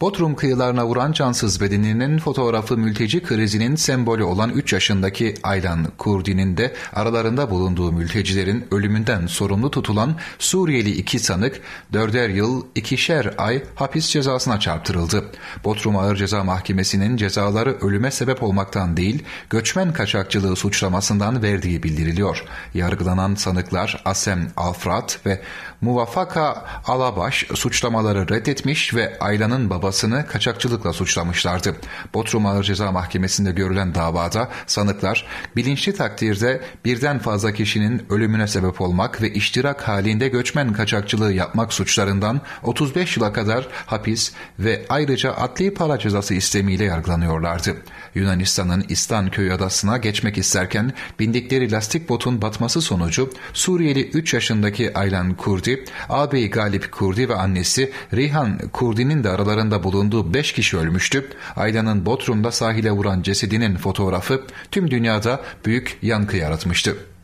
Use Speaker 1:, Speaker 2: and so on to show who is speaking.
Speaker 1: Bodrum kıyılarına vuran cansız bedeninin fotoğrafı mülteci krizinin sembolü olan 3 yaşındaki Aylan Kurdi'nin de aralarında bulunduğu mültecilerin ölümünden sorumlu tutulan Suriyeli iki sanık dörder yıl ikişer ay hapis cezasına çarptırıldı. Bodrum Ağır Ceza Mahkemesi'nin cezaları ölüme sebep olmaktan değil göçmen kaçakçılığı suçlamasından verdiği bildiriliyor. Yargılanan sanıklar Asem Alfrat ve Muvafaka Alabaş suçlamaları reddetmiş ve Aylan'ın babası babasını kaçakçılıkla suçlamışlardı. Bodrum Ağır Ceza Mahkemesi'nde görülen davada sanıklar bilinçli takdirde birden fazla kişinin ölümüne sebep olmak ve iştirak halinde göçmen kaçakçılığı yapmak suçlarından 35 yıla kadar hapis ve ayrıca adli para cezası istemiyle yargılanıyorlardı. Yunanistan'ın İstan köyü adasına geçmek isterken bindikleri lastik botun batması sonucu Suriyeli 3 yaşındaki Aylan Kurdi, ağabeyi Galip Kurdi ve annesi Rihan Kurdi'nin de aralarında kampında bulunduğu 5 kişi ölmüştü. Aydan'ın Bodrum'da sahile vuran cesedinin fotoğrafı tüm dünyada büyük yankı yaratmıştı.